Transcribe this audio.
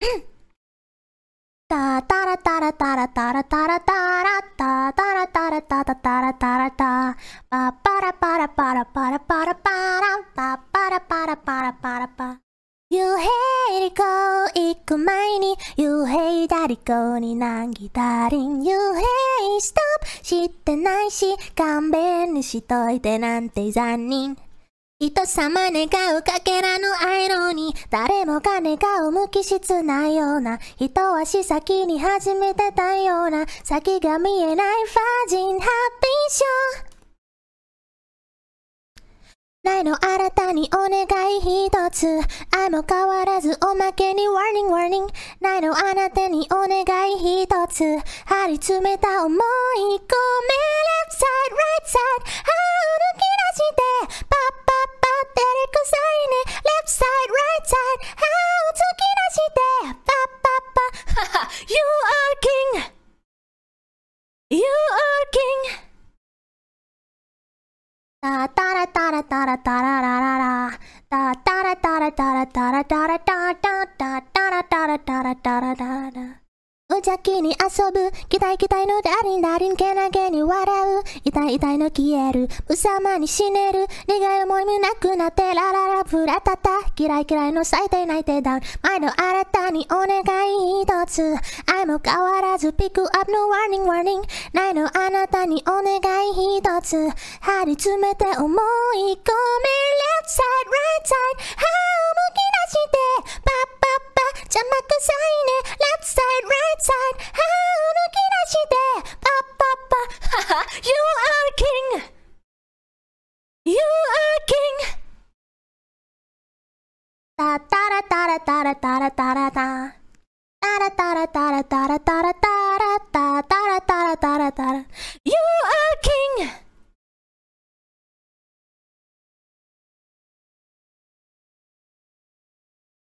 タタラタラタラタラタラタラタタラタラタタタラタラタパパラパラパラパラパラパラパパラパラパラパラパ夕平にこう行く前に夕平だりこに難儀だりん夕平ストップ知ってないし勘弁にしといてなんて残忍人様願うかけらのアイロンに誰もが願う無機質なような一足先に始めてたような先が見えないファジンハッピーショーいの新たにお願い一つ。あも変わらずおまけにワーニングワーニング。いのあなたにお願い一つ。張り詰めた思い込めタタラタラタラタララララタタラタラタラタラタラタタタタラタラタラタラタララ無邪気に遊ぶ期待期待のダリンダリンけなげに笑う痛い痛いの消える無様に死ねる願い思い味なくなってラララプラタタ嫌い嫌いの最低泣いてダウン前の新たにお願い一つも変わらずピックアップのワーニングワーニングないのあなたにお願い一つ張り詰めて思い込み Left side, right side 歯をむき出してパッパッパ邪魔くさいね Left side, right side 歯をむき出してパッパッパ You are king You are king タタラタラタラタラタラタタラタラ You are king!